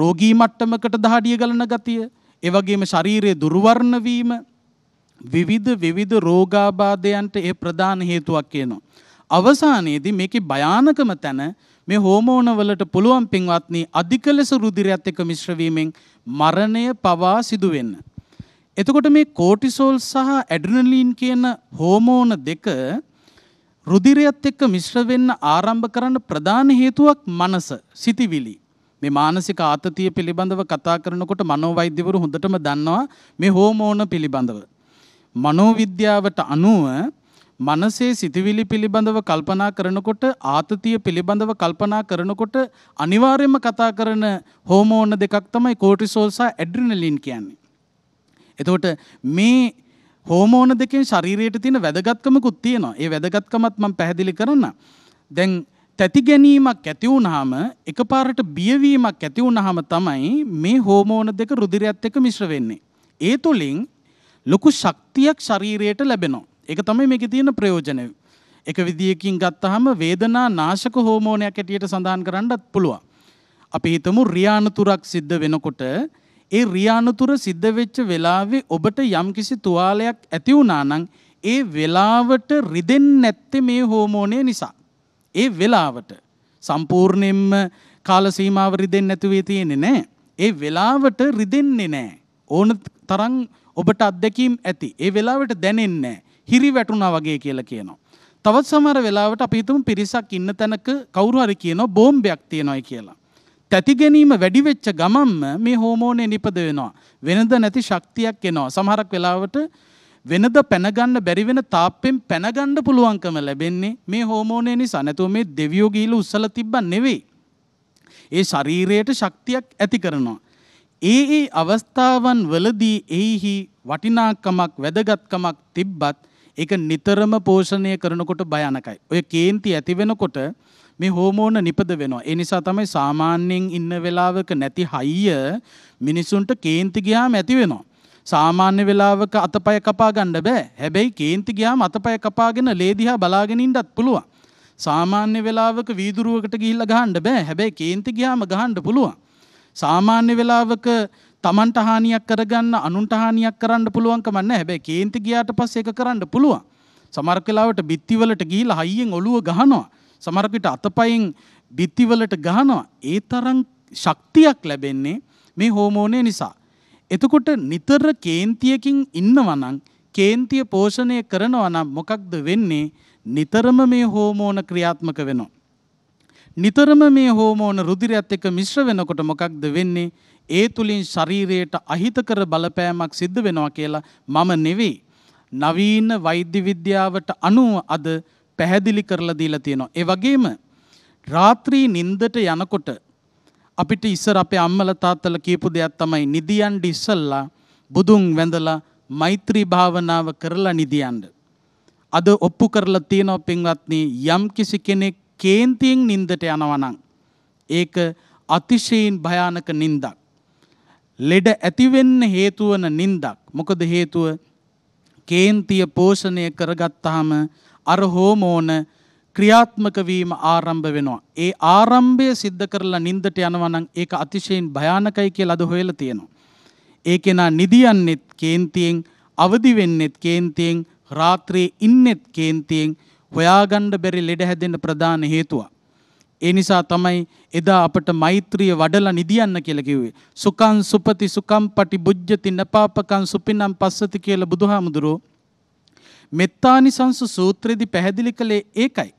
රෝගී මට්ටමකට දහඩිය ගලන ගතිය ඒ වගේම ශරීරයේ දුර්වර්ණ වීම විවිධ විවිධ රෝගාබාධයන්ට ඒ ප්‍රධාන හේතුවක් කියනවා. අවසානයේදී මේකේ භයානකම තැන මේ හෝමෝන වලට පුළුවන් පින්වත්නි අධික ලෙස රුධිරයත් එක්ක මිශ්‍ර වීමෙන් මරණය පවා සිදු වෙන්න. එතකොට මේ කෝටිසෝල් සහ ඇඩ්‍රිනලින් කියන හෝමෝන දෙක රුධිරයත් එක්ක මිශ්‍ර වෙන්න ආරම්භ කරන්න ප්‍රධාන හේතුවක් මනස, සිතිවිලි. මේ මානසික ආතතිය පිළිබඳව කතා කරනකොට මනෝවෛද්‍යවරු හොඳටම දන්නවා මේ හෝමෝන පිළිබඳව. මනෝවිද්‍යාවට අනුව මනසේ සිතිවිලි පිළිබඳව කල්පනා කරනකොට ආතතිය පිළිබඳව කල්පනා කරනකොට අනිවාර්යයෙන්ම කතා කරන හෝමෝන දෙකක් තමයි කෝටිසෝල් සහ ඇඩ්‍රිනලින් කියන්නේ. එතකොට මේ හෝමෝන දෙකෙන් ශරීරයට තියෙන වැදගත්කමකුත් තියෙනවා. ඒ වැදගත්කමත් මම පැහැදිලි කරන්න. දැන් තැති ගැනීමක් ඇති වුනහම එකපාරට බියවීමක් ඇති වුනහම තමයි මේ හෝමෝන දෙක රුධිරයත් එක්ක මිශ්‍ර වෙන්නේ. ඒ තුලින් ලොකු ශක්තියක් ශරීරයට ලැබෙනවා. ඒක තමයි මේකේ තියෙන ප්‍රයෝජනය. එක විදියකින් ගත්තහම වේදනා නාශක හෝමෝනයක් ඇටියට සඳහන් කරන්නත් පුළුවන්. අපි හිතමු රියානතුරක් සිද්ධ වෙනකොට ඒ රියානතුර සිද්ධ වෙච්ච වෙලාවේ ඔබට යම්කිසි තුවාලයක් ඇති වුණා නම් ඒ වෙලාවට රිදෙන්නේ නැත්තේ මේ හෝමෝනය නිසා. ඒ වෙලාවට සම්පූර්ණයෙන්ම කාල සීමාව රිදෙන්නේ නැතුවේ තියෙන්නේ නැහැ. ඒ වෙලාවට රිදෙන්නේ නැහැ. ඕන තරම් ඔබට අත්දැකීම් ඇති. ඒ වෙලාවට දැනෙන්නේ හිරි වැටුණා වගේ කියලා කියනවා. තවත් සමහර වෙලාවට අපි හිතමු පිරිසක් ඉන්න තැනක කවුරු හරි කියනවා බෝම්බයක් තියෙනවායි කියලා. තැති ගැනීම වැඩි වෙච්ච ගමන්ම මේ හෝමෝනේ නිපද වෙනවා. වෙනද නැති ශක්තියක් එනවා. සමහරක් වෙලාවට වෙනද පැනගන්න බැරි වෙන තාප්පෙන් පැනගන්න පුළුවන්කම ලැබෙන්නේ මේ හෝමෝනේ නිසා. නැතුව මේ දෙවියෝ ගිහිලා උස්සලා තිබ්බන් නෙවෙයි. ඒ ශරීරයට ශක්තියක් ඇති කරනවා. ඒ ඒ අවස්ථාවන් වලදී එයිහි වටිනාකමක් වැදගත්කමක් තිබ්බත් ඒක නිතරම පෝෂණය කරනකොට භයානකයි. ඔය කේන්ති ඇති වෙනකොට මේ හෝමෝන නිපද වෙනවා. ඒ නිසා තමයි සාමාන්‍යයෙන් ඉන්න වෙලාවක නැති හයිය මිනිසුන්ට කේන්ති ගියාම ඇති වෙනවා. සාමාන්‍ය වෙලාවක අතපය කපා ගන්න බෑ. හැබැයි කේන්ති ගියාම අතපය කපාගෙන ලේ දිහා බලාගෙන ඉන්නත් පුළුවන්. සාමාන්‍ය වෙලාවක වීදුරුවකට ගිහිල්ලා ගහන්න බෑ. හැබැයි කේන්ති ගියාම ගහන්න පුළුවන්. සාමාන්‍ය වෙලාවක තමන්ට හානියක් කරගන්න අනුන්ට හානියක් කරන්න පුළුවන්කම නැහැ. හැබැයි කේන්ති ගියාට පස්සේ ඒක කරන්න පුළුවන්. සමහර වෙලාවට බිත්තිවලට ගිහිලා හයියෙන් ඔළුව ගහනවා. සමහර විට අතපයින් බිත්තිවලට ගහනවා. ඒ තරම් ශක්තියක් ලැබෙන්නේ මේ හෝමෝනය නිසා. එතකොට නිතර කේන්තියකින් ඉන්නවා නම් කේන්තිය පෝෂණය කරනවා නම් මොකක්ද වෙන්නේ? නිතරම මේ හෝමෝන ක්‍රියාත්මක වෙනවා. නිතරම මේ හෝමෝන රුධිරයත් එක්ක මිශ්‍ර වෙනකොට මොකක්ද වෙන්නේ? ඒ තුලින් ශරීරයට අහිතකර බලපෑමක් සිද්ධ වෙනවා කියලා මම නෙවෙයි. නවීන වෛද්‍ය විද්‍යාවට අනුව අද පැහැදිලි කරලා දීලා තියෙනවා. ඒ වගේම රාත්‍රී නින්දට යනකොට අපිට ඉස්සර අපේ අම්මලා තාත්තලා කියපු දෙයක් තමයි නිදියන් ඉස්සල්ලා බුදුන් වැඳලා මෛත්‍රී භාවනාව කරලා නිදියන්න. අද ඔප්පු කරලා තියෙනවා පින්වත්නි යම් කිසි කෙනෙක් කේන්තියෙන් නින්දට යනවනං. ඒක අතිශයෙන් භයානක නින්දක්. ලෙඩ ඇතිවෙන්න හේතුවන නින්දක්. මොකද හේතුව කේන්තිය පෝෂණය කරගත්තාම අර හෝමෝන ක්‍රියාත්මක වීම ආරම්භ වෙනවා. ඒ ආරම්භය සිද්ධ කරලා නින්දට යනවා නම් ඒක අතිශයින් භයානකයි කියලා අද හොයලා තියෙනවා. ඒ කෙනා නිදියන්නෙත් කේන්තියෙන්, අවදි වෙන්නෙත් කේන්තියෙන්, රාත්‍රියේ ඉන්නෙත් කේන්තියෙන්, හොයාගණ්ඩ බැරි ලෙඩ හැදෙන්න ප්‍රධාන හේතුවා. ඒ නිසා තමයි එදා අපට මෛත්‍රිය වඩලා නිදියන්න කියලා කිව්වේ. සුකං සුපති සුකම් පටි බුජ්ජති නපාපකං සුපිනම් පස්සති කියලා බුදුහාමුදුරුවෝ මෙත්තානිසංස සූත්‍රයේදී පැහැදිලි කළේ ඒකයි.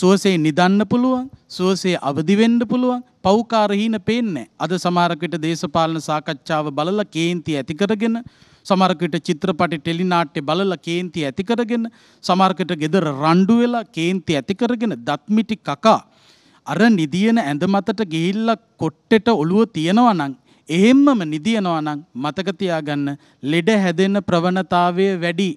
සුවසේ නිදන්න පුළුවන් සුවසේ අවදි වෙන්න පුළුවන් පෞකාරහීන පේන්නේ අද සමහරකට දේශපාලන සාකච්ඡාව බලලා කේන්ති ඇති කරගෙන සමරකට චිත්‍රපටි ටෙලිනාට්‍ය බලල කේන්ති ඇතිකරගෙන සමර්කට ගෙදර රණ්ඩු වෙලා කේන්ති ඇතිකරගෙන දත්මිටි කකා. අර නිදියන ඇඳ මතට ගිහිල්ල කොට්ටෙට ඔළුව තියෙනවනං. එහෙම්මම නිදියනවනං මතකතියාගන්න ලෙඩ හැදෙන්න ප්‍රවණතාවය වැඩි.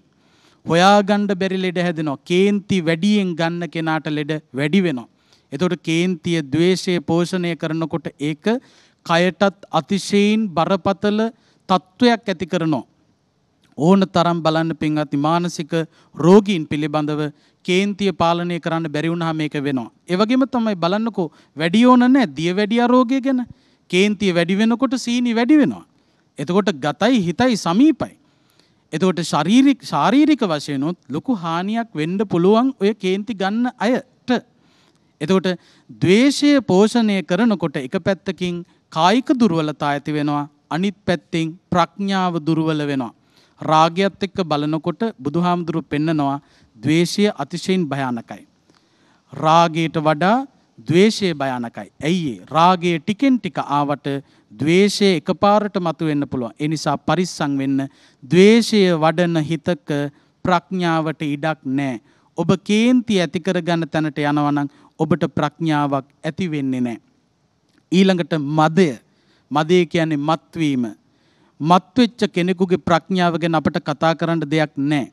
හොයාගණ්ඩ බැරි ලෙඩ හැදෙනවා කේන්ති වැඩියෙන් ගන්න කෙනාට ලෙඩ වැඩි වෙනවා. එතොට කේන්තිය දවේශය පෝෂණය කරනකොට ඒක කයටත් අතිශයෙන් බරපතල තත්ත්වයක් ඇති කරනවා. ඕන තරම් බලන්න පින්වත් මානසික රෝගීන් පිළිබඳව කේන්තිය පාලනය කරන්න බැරි වුණාම මේක වෙනවා. ඒ වගේම තමයි බලන්නකෝ වැඩි ඕන නැහැ දියවැඩියා රෝගය ගැන. කේන්තිය වැඩි වෙනකොට සීනි වැඩි වෙනවා. එතකොට ගතයි හිතයි සමීපයි. එතකොට ශාරීරික ශාරීරික වශයෙන් උත් ලොකු හානියක් වෙන්න පුළුවන් ඔය කේන්ති ගන්න අයට. එතකොට ද්වේෂය පෝෂණය කරනකොට එක පැත්තකින් කායික දුර්වලතා ඇති වෙනවා අනිත් පැත්තෙන් ප්‍රඥාව දුර්වල වෙනවා. රාගයත් එක්ක බලනකොට බුදුහාමුදුරු පෙන්නනවා ද්වේෂය අතිශයින් භයානකයි. රාගයට වඩා ද්වේෂය භයානකයි. ඇයි රාගයේ ටිකෙන් ටික ආවට ද්වේෂය එකපාරට මතුවෙන්න පුළුවන්. ඒ නිසා පරිස්සම් වෙන්න. ද්වේෂය වඩන හිතක ප්‍රඥාවට ඉඩක් නැහැ. ඔබ කේන්ති ඇති කරගන්න තැනට යනවා නම් ඔබට ප්‍රඥාවක් ඇති වෙන්නේ නැහැ. ඊළඟට මදය. මදය කියන්නේ මත්වීම. මත්වෙච්ච කෙනෙකුගේ ප්‍රඥාව ගැන අපට කතා කරන්න දෙයක් නැහැ.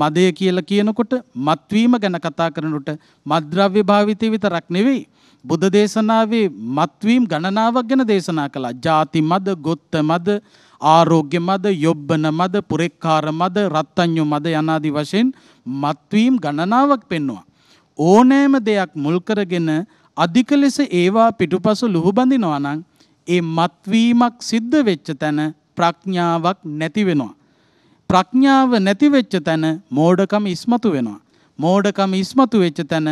මදය කියලා කියනකොට මත්වීම ගැන කතා කරනකොට මද්‍රව්‍ය භාවිතය විතරක් නෙවෙයි. බුද්ධ දේශනාවේ මත්වීම් ගණනාවක් ගැන දේශනා කළා. ಜಾති මද, ගොත්ත මද, ආරෝග්‍ය මද, යොබ්බන මද, පුරෙක්කාර මද, රත්ත්‍ඤ්ඤු මද යනාදී වශයෙන් මත්වීම් ගණනාවක් පෙන්වුවා. ඕනෑම දෙයක් මුල් කරගෙන අධික ලෙස ඒවා පිටුපස ලුහුබඳිනවා නම් ඒ මත්වීමක් සිද්ධ වෙච්ච තැන ප්‍රඥාවක් නැති වෙනවා. ප්‍රඥාව නැති වෙච්ච තැන මෝඩකම ඉස්මතු වෙනවා. මෝඩකම ඉස්මතු වෙච්ච තැන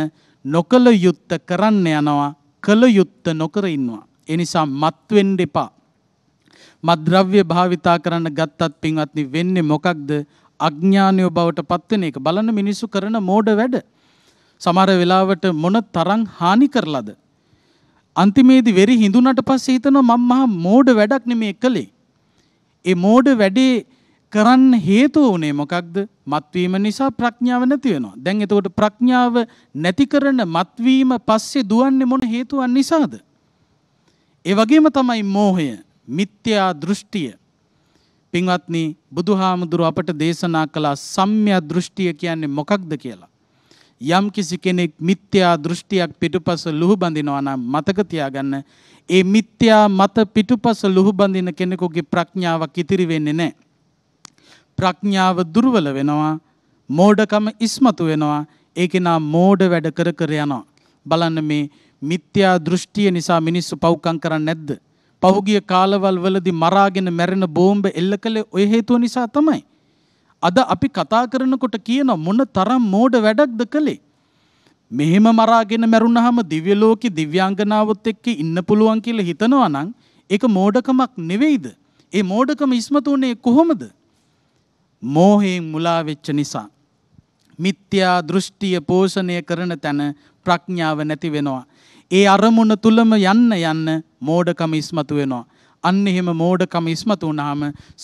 නොකල යුත්ත කරන්න යනවා කල යුත්ත නොකර ඉන්නවා. එනිසා මත් වෙන්න එපා. මද්‍රව්‍ය භාවිතා කරන්න ගත්තත් පින්වත්නි වෙන්නේ මොකක්ද? අඥානීය බවට පත්වෙන එක. බලන්න මිනිස්සු කරන මෝඩ වැඩ. සමහර වෙලාවට මොන තරම් හානි කරලාද? අන්තිමේදී වෙරි හිඳුනට පස්සේ හිතනවා මම මහා මෝඩ වැඩක් නෙමේ කළේ. ඒ මෝඩ වැඩේ කරන්න හේතුව වුණේ මොකක්ද? මත්වීම නිසා ප්‍රඥාව නැති වෙනවා. දැන් එතකොට ප්‍රඥාව නැති කරන මත්වීම පස්සේ දුවන්නේ මොන හේතුවක් නිසාද? ඒ වගේම තමයි මෝහය, මිත්‍යා දෘෂ්ටිය. පින්වත්නි, බුදුහාමුදුරුව අපට දේශනා කළ සම්‍යක් දෘෂ්ටිය කියන්නේ මොකක්ද කියලා. යම් කිසි කෙනෙක් මිත්‍යා දෘෂ්ටියක් පිටුපස ලුහුබඳිනවා නම් මතක තියාගන්න ඒ මිත්‍යා මත පිටුපස ලුහුබඳින කෙනෙකුගේ ප්‍රඥාවක් ඉතිරි වෙන්නේ නැහැ. ප්‍රඥාව දුර්වල වෙනවා, මෝඩකම ඉස්මතු වෙනවා, ඒක නා මෝඩ වැඩ කර කර යනවා. බලන්න මේ මිත්‍යා දෘෂ්ටිය නිසා මිනිස්සු පව්කම් කරන්නේ නැද්ද? පහුගිය කාලවල් වලදී මරාගෙන මැරෙන බෝම්බ එල්ල කළේ ওই හේතුව නිසා තමයි. අද අපි කතා කරනකොට කියන මොන තරම් මෝඩ වැඩක්ද කළේ? මෙහෙම මරාගෙන මැරුණහම දිව්‍ය ලෝකෙ දිව්‍යාංගනාවත් එක්ක ඉන්න පුළුවන් කියලා හිතනවා නම් ඒක මෝඩකමක් නෙවෙයිද? ඒ මෝඩකම ඉස්මතුනේ කොහොමද? මෝහයෙන් මුලා වෙච්ච නිසා මිත්‍යා දෘෂ්ටිය පෝෂණය කරන තැන ප්‍රඥාව නැති වෙනවා. ඒ අරමුණ තුලම යන්න යන්න මෝඩකම ඉස්මතු වෙනවා. අන්න එහෙම මෝඩකම ඉස්මතු වුණාම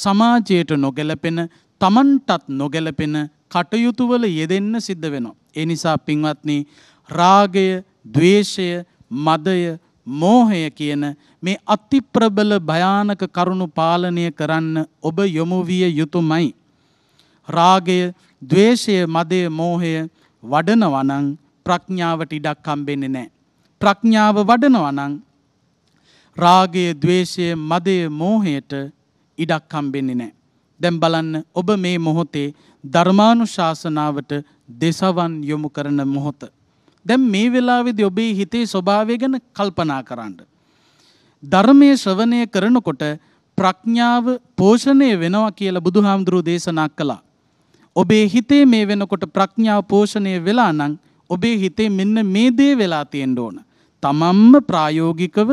සමාජයට නොගැලපෙන, Tamanටත් නොගැලපෙන කටයුතු වල යෙදෙන්න සිද්ධ වෙනවා. ඒ නිසා පින්වත්නි රාගය, ద్వේෂය, මදය, මෝහය කියන මේ අතිප්‍රබල භයානක කරුණු පාලනය කරන්න ඔබ යොමු විය යුතුයමයි. රාගය, ద్వේෂය, මදය, මෝහය වඩනවා නම් ප්‍රඥාවට ඉඩක් හම්බෙන්නේ නැහැ. ප්‍රඥාව වඩනවා නම් රාගය, ద్వේෂය, මදය, මෝහයට ඉඩක් හම්බෙන්නේ නැහැ. දැන් බලන්න ඔබ මේ මොහොතේ ධර්මානුශාසනාවට දෙසවන් යොමු කරන මොහොත. දැන් මේ වෙලාවේදී ඔබේ හිතේ ස්වභාවය ගැන කල්පනා කරන්න. ධර්මයේ ශ්‍රවණය කරනකොට ප්‍රඥාව පෝෂණය වෙනවා කියලා බුදුහාමුදුරුවෝ දේශනා කළා. ඔබේ හිතේ මේ වෙනකොට ප්‍රඥාව පෝෂණය වෙලා නම් ඔබේ හිතේ මෙන්න මේ දේ වෙලා තියෙන්න ඕන. තමන්ම ප්‍රායෝගිකව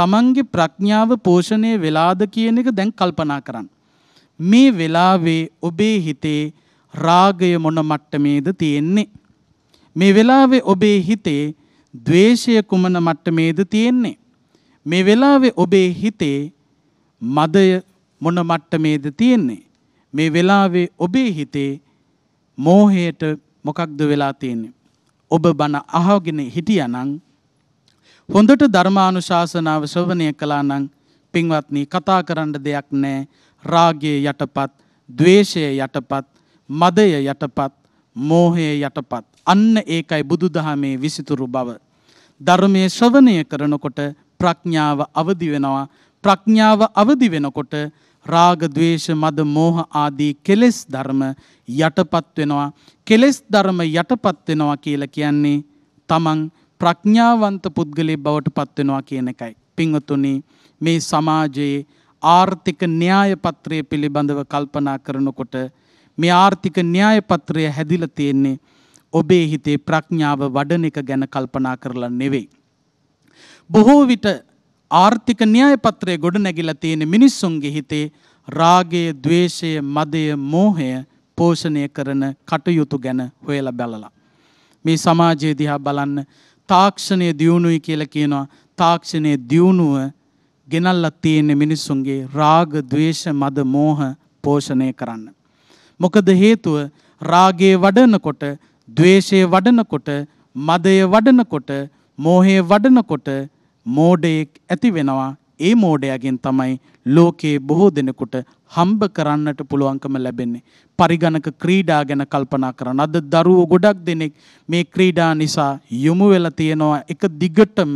තමන්ගේ ප්‍රඥාව පෝෂණය වෙලාද කියන එක දැන් කල්පනා කරන්න. මේ වෙලාවේ ඔබේ හිතේ රාගය මොන මට්ටමේද තියෙන්නේ? මේ වෙලාවේ ඔබේ හිතේ ද්වේෂය කුමන මට්ටමේද තියෙන්නේ? මේ වෙලාවේ ඔබේ හිතේ මදය මොන මට්ටමේද තියෙන්නේ? මේ වෙලාවේ ඔබේ හිතේ මෝහයට මොකක්ද වෙලා තියෙන්නේ? ඔබ බණ අහගෙන හිටියානම් හොඳට ධර්මානුශාසනාව ශ්‍රවණය කළා නම් පින්වත්නි කතා කරන්න දෙයක් නැහැ රාගයේ යටපත්, ద్వේෂයේ යටපත්, මදය යටපත්, මෝහයේ යටපත්. අන්න ඒකයි බුදුදහමේ විසිතුරු බව. ධර්මයේ ශ්‍රවණය කරනකොට ප්‍රඥාව අවදි වෙනවා. ප්‍රඥාව අවදි වෙනකොට රාග ద్వේෂ මද මෝහ ආදී කෙලෙස් ධර්ම යටපත් වෙනවා කෙලෙස් ධර්ම යටපත් වෙනවා කියලා කියන්නේ තමන් ප්‍රඥාවන්ත පුද්ගලයෙක් බවට පත් වෙනවා කියන එකයි පින්වතුනි මේ සමාජයේ ආර්ථික න්‍යායපත්‍රය පිළිබඳව කල්පනා කරනකොට මේ ආර්ථික න්‍යායපත්‍රය හැදිලා තියෙන්නේ ඔබේ හිතේ ප්‍රඥාව වඩන එක ගැන කල්පනා කරලා නෙවෙයි. බොහෝ විට ආර්ථික න්‍යායපත්‍රය ගොඩනැගිලා තියෙන මිනිස්සුන්ගේ හිතේ රාගය, ద్వේෂය, මදය, මෝහය පෝෂණය කරන කටයුතු ගැන හොයලා බලලා මේ සමාජය දිහා බලන්න තාක්ෂණය දියුණුවයි කියලා කියනවා තාක්ෂණයේ දියුණුව ගෙනල්ලා තියෙන්නේ මිනිස්සුන්ගේ රාග, ద్వේෂ, මද, මෝහ පෝෂණය කරන්න. මොකද හේතුව රාගයේ වඩනකොට, ద్వේෂයේ වඩනකොට, මදයේ වඩනකොට, මෝහයේ වඩනකොට මෝඩයෙක් ඇති වෙනවා. ඒ මෝඩයාගෙන් තමයි ලෝකයේ බොහෝ දෙනෙකුට හම්බ කරන්නට පුළුවන්කම ලැබෙන්නේ. පරිගණක ක්‍රීඩා ගැන කල්පනා කරන අද දරුවෝ ගොඩක් දෙනෙක් මේ ක්‍රීඩා නිසා යොමු වෙලා තියෙනවා එක දිගටම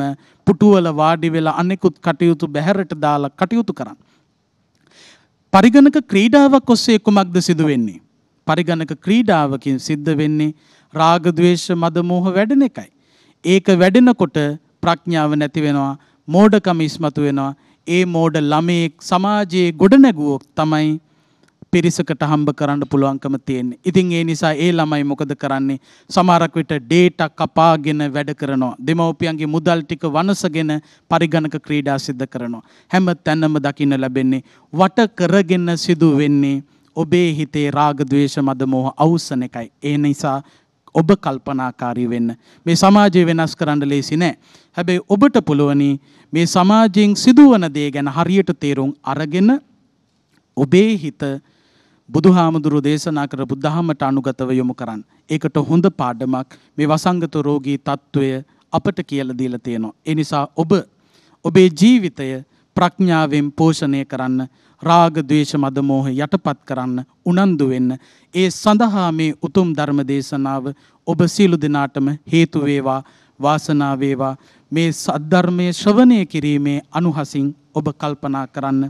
පුටුවල වාඩි වෙලා අනෙකුත් කටයුතු බැහැරට දාලා කටයුතු කරන්න. පරිගණක ක්‍රීඩාවක් ඔස්සේ කුමක්ද සිදු වෙන්නේ? පරිගණක ක්‍රීඩාවකින් සිද්ධ වෙන්නේ රාග ద్వේෂ මද මෝහ වැඩෙන එකයි. ඒක වැඩෙනකොට ප්‍රඥාව නැති වෙනවා, මෝඩකම ඉස්මතු වෙනවා. ඒ මෝඩ ළමයෙක් සමාජයේ ගොඩනැගුවොත් තමයි පිරිසකට හම්බ කරන්න පුළුවන්කම තියෙන්නේ. ඉතින් ඒ නිසා ඒ ළමයි මොකද කරන්නේ? සමහරක් විට ඩේටා කපාගෙන වැඩ කරනවා. දෙමව්පියන්ගේ මුදල් ටික වනසගෙන පරිගණක ක්‍රීඩා සිද්ධ කරනවා. හැම තැනම දකින්න ලැබෙන්නේ වට කරගෙන සිදු වෙන්නේ ඔබේ හිතේ රාග ద్వේෂ මද මෝහ අවසන එකයි. ඒ නිසා ඔබ කල්පනාකාරී වෙන්න. මේ සමාජය වෙනස් කරන්න ලේසි නෑ. හැබැයි ඔබට පුළුවනි මේ සමාජයෙන් සිදුවන දේ ගැන හරියට තේරුම් අරගෙන ඔබේ හිත බුදුහාමුදුරු දේශනා කර බුද්ධහමට අනුගතව යොමු කරන්න. ඒකට හොඳ පාඩමක් මේ වසංගත රෝගී తত্ত্বය අපට කියලා දීලා තියෙනවා. ඒ නිසා ඔබ ඔබේ ජීවිතය ප්‍රඥාවෙන් පෝෂණය කරන්න රාග ද්වේෂ මද මෝහ යටපත් කරන්න උනන්දු වෙන්න ඒ සඳහා මේ උතුම් ධර්ම දේශනාව ඔබ සියලු දෙනාටම හේතු වේවා වාසනාව වේවා මේ සද්ධර්මයේ ශ්‍රවණය කිරීමේ අනුහසින් ඔබ කල්පනා කරන්න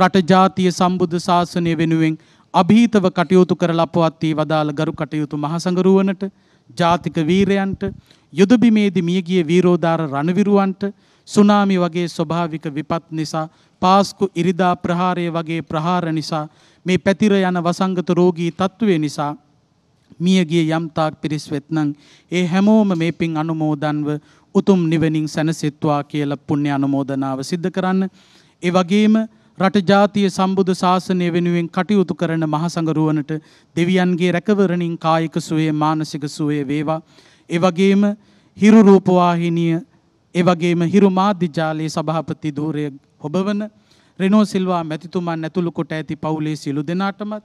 රට ජාතිය සම්බුද්ධ ශාසනය වෙනුවෙන් අභීතව කටයුතු කරලා පවත්ී වදාළ ගරු කටයුතු මහසඟරුවනට ජාතික වීරයන්ට යුදබිමේදී මියගිය වීරෝදාර රණවිරුවන්ට සුනාමි වගේ ස්වභාවික විපත් නිසා පාස්කු ඉරිදා ප්‍රහාරය වගේ ප්‍රහාර නිසා මේ පැතිර යන වසංගත රෝගී තත්ත්වය නිසා මියගිය යම්තාක් පිරිස් වෙත්නම් ඒ හැමෝම මේ පින් අනුමෝදන්ව උතුම් නිවනින් සැනසෙත්වා කියලා පුණ්‍ය අනුමෝදනාව සිද්ධ කරන්න ඒ වගේම රට ජාතිය සම්බුදු ශාසනය වෙනුවෙන් කටයුතු කරන මහසඟරුවනට දෙවියන්ගේ රැකවරණින් කායික සුවේ මානසික සුවේ වේවා. එවගේම හිරු රූපවාහිනිය එවගේම හිරු මාධ්‍යජාලයේ සභාපති ධූරය හොබවන රෙනෝ සිල්වා මැතිතුමන් ඇතුළු කොට ඇති පවුලේ සියලු දෙනාටමත්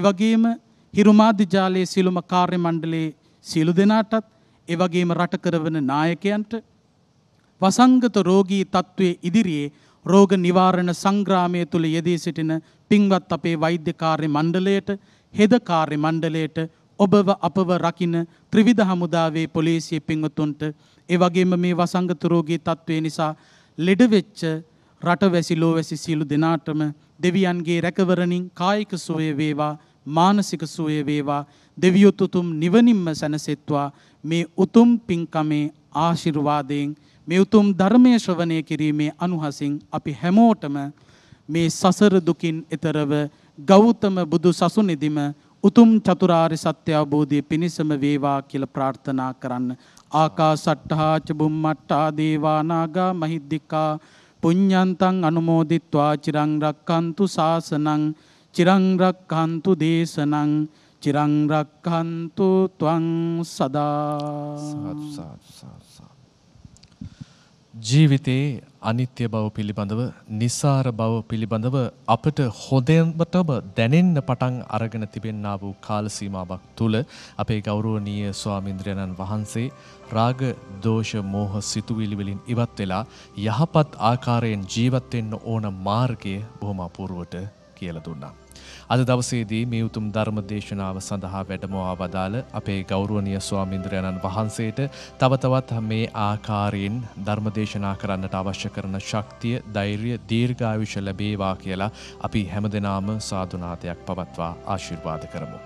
එවගේම හිරු මාධ්‍යජාලයේ සියලුම කාර්ය මණ්ඩලයේ සියලු දෙනාටත් එවගේම රට කරවන නායකයන්ට වසංගත රෝගී තත්ත්වයේ ඉදිරියේ රෝග නිවාරණ සංග්‍රාමය තුළ යෙදී සිටින පින්වත් අපේ වෛද්‍යකාර්ය මණ්ඩලයට හෙදකාර්ය මණ්ඩලයට ඔබව අපව රකින ත්‍රිවිධ හමුදාවේ පොලිසිය පින්වතුන්ට ඒ වගේම මේ වසංගත රෝගී තත්ත්වය නිසා ලෙඩවෙච්ච රටවැසි ලෝවැසි සියලු දෙනාටම දෙවියන්ගේ රැකවරණින් කායික සුවය වේවා මානසික සුවය වේවා දෙවියොත් උතුම් නිවනින්ම සැනසෙත්වා මේ උතුම් පින්කමේ ආශිර්වාදයෙන් මේ උතුම් ධර්මය ශ්‍රවණය කිරීමේ අනුහසින් අපි හැමෝටම මේ සසර දුකින් එතරව ගෞතම බුදු සසුනේදීම උතුම් චතුරාර්ය සත්‍ය අවබෝධය පිණිසම වේවා කියලා ප්‍රාර්ථනා කරන්න. ආකාසට්ඨා ච බුම්මට්ඨා දේවා නාග මහිද්దికා පුඤ්ඤන්තං අනුමෝදිත්වා චිරං රක්칸තු සාසනං චිරං රක්칸තු දේශනං චිරං රක්칸තු ත්වං සදා සාදු සාදු සාදු ජීවිතයේ අනිත්‍ය බව පිළිබඳව නිසාර බව පිළිබඳව අපට හොදයමටම දැනෙන්න පටන් අරගෙන තිබෙන්නා වූ කාලසීමාවක් තුළ අපේ ගෞරෝණීය ස්වාමින්ද්‍රයණන් වහන්සේ රාග දෝෂ මෝහ සිතුවිලිවලින් ඉවත් වෙලා යහපත් ආකාරයෙන් ජීවත්වෙන්න ඕන මාර්ගය බොහොම අපූරුවට කියල දුන්නා. අද දවසේදී මේ උතුම් ධර්ම දේශනාව සඳහා වැඩමවා වදාළ අපේ ගෞරුවනිය ස්වාමින්ද්‍රයණන් වහන්සේට තවතවත් මේ ආකාරයෙන් ධර්ම දේශනා කරන්නට අවශ්‍ය කරන ශක්තිය දෛර්ය දීර්ඝායුෂ ලැබේවා කියලා අපි හැමදෙනාම සාධනාතයක් පවත්වා ආශිර්වාද කරමු.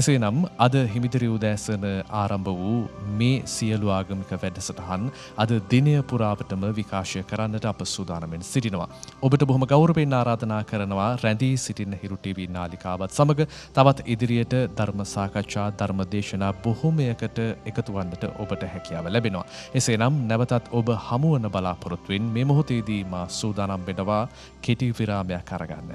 එසේනම් අද හිමිදිරි උදෑසන ආරම්භ වූ මේ සියලු ආගමික වැඩසටහන් අද දිනය පුරාවටම විකාශය කරන්නට අප සූදානමෙන් සිටිනවා. ඔබට බොහොම ගෞරවයෙන් ආරාධනා කරනවා රැඳී සිටින්න හිරු ටීවී නාලිකාවත් සමඟ තවත් ඉදිරියට ධර්ම සාකච්ඡා ධර්ම දේශනා බොහොමයකට එකතු වන්නට ඔබට හැකියාව ලැබෙනවා. එසේනම් නැවතත් ඔබ හමුවන බලාපොරොත්තුවෙන් මේ මොහොතේදී මා සූදානම් වෙනවා කෙටි විරාමයක් අරගන්න.